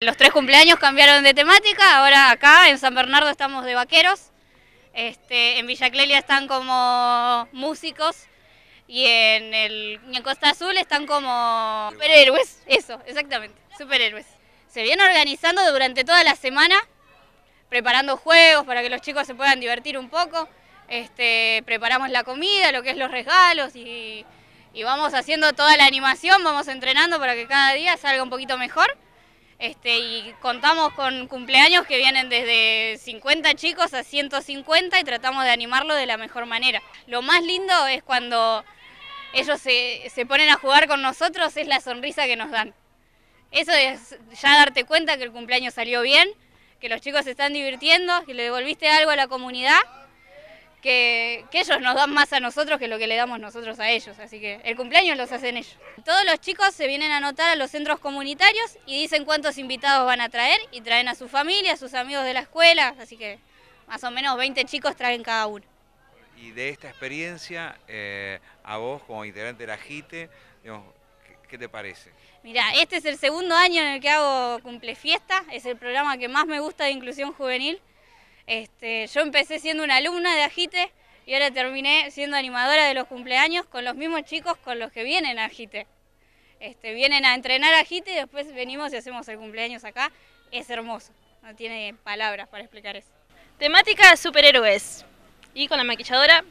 Los tres cumpleaños cambiaron de temática, ahora acá en San Bernardo estamos de vaqueros, este, en Villa Clelia están como músicos y en, el, Costa Azul están como superhéroes, eso, exactamente, superhéroes. Se vienen organizando durante toda la semana, preparando juegos para que los chicos se puedan divertir un poco, este, preparamos la comida, lo que es los regalos y vamos haciendo toda la animación, vamos entrenando para que cada día salga un poquito mejor. Este, y contamos con cumpleaños que vienen desde 50 chicos a 150 y tratamos de animarlo de la mejor manera. Lo más lindo es cuando ellos se, se ponen a jugar con nosotros, es la sonrisa que nos dan. Eso es ya darte cuenta que el cumpleaños salió bien, que los chicos se están divirtiendo, que le devolviste algo a la comunidad que, ellos nos dan más a nosotros que lo que le damos nosotros a ellos, así que el cumpleaños los hacen ellos. Todos los chicos se vienen a anotar a los centros comunitarios y dicen cuántos invitados van a traer y traen a su familia, a sus amigos de la escuela, así que más o menos 20 chicos traen cada uno. Y de esta experiencia, eh, a vos como integrante de la JITE, ¿Qué te parece? Mira, este es el segundo año en el que hago Cumple Fiesta, es el programa que más me gusta de inclusión juvenil. Este, yo empecé siendo una alumna de Agite y ahora terminé siendo animadora de los cumpleaños con los mismos chicos con los que vienen a Agite. Este, vienen a entrenar Agite y después venimos y hacemos el cumpleaños acá. Es hermoso, no tiene palabras para explicar eso. Temática superhéroes. Y con la maquilladora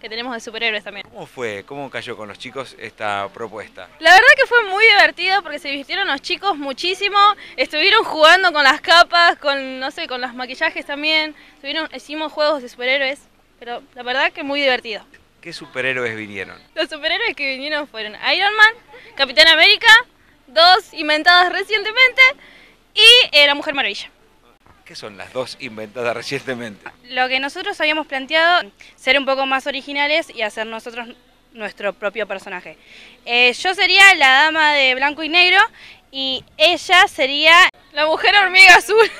que tenemos de superhéroes también. ¿Cómo fue? ¿Cómo cayó con los chicos esta propuesta? La verdad que fue muy divertido porque se vistieron los chicos muchísimo, estuvieron jugando con las capas, con no sé, con los maquillajes también, hicimos juegos de superhéroes, pero la verdad que muy divertido. ¿Qué superhéroes vinieron? Los superhéroes que vinieron fueron Iron Man, Capitán América, dos inventadas recientemente y eh, la Mujer Maravilla. ¿Qué son las dos inventadas recientemente? Lo que nosotros habíamos planteado, ser un poco más originales y hacer nosotros nuestro propio personaje. Eh, yo sería la dama de blanco y negro y ella sería la mujer hormiga azul.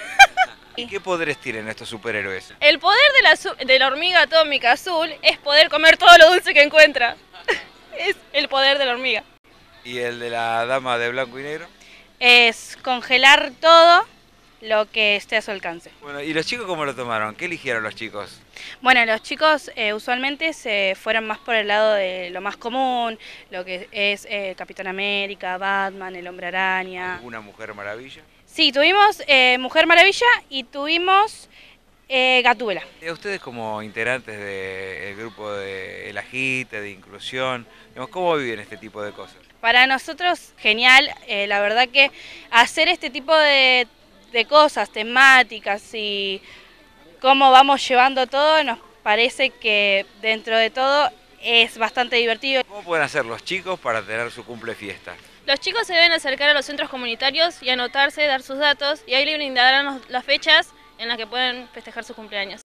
¿Y qué poderes tienen estos superhéroes? El poder de la, de la hormiga atómica azul es poder comer todo lo dulce que encuentra. es el poder de la hormiga. ¿Y el de la dama de blanco y negro? Es congelar todo lo que esté a su alcance. Bueno, ¿y los chicos cómo lo tomaron? ¿Qué eligieron los chicos? Bueno, los chicos eh, usualmente se fueron más por el lado de lo más común, lo que es eh, Capitán América, Batman, El Hombre Araña. ¿Una Mujer Maravilla? Sí, tuvimos eh, Mujer Maravilla y tuvimos Gatúbela. Ustedes como integrantes del grupo de El Agite, de Inclusión, ¿cómo viven este tipo de cosas? Para nosotros, genial. la verdad que hacer este tipo de de cosas, temáticas y cómo vamos llevando todo, nos parece que dentro de todo es bastante divertido. ¿Cómo pueden hacer los chicos para tener su cumple fiesta? Los chicos se deben acercar a los centros comunitarios y anotarse, dar sus datos y ahí le brindarán las fechas en las que pueden festejar su cumpleaños.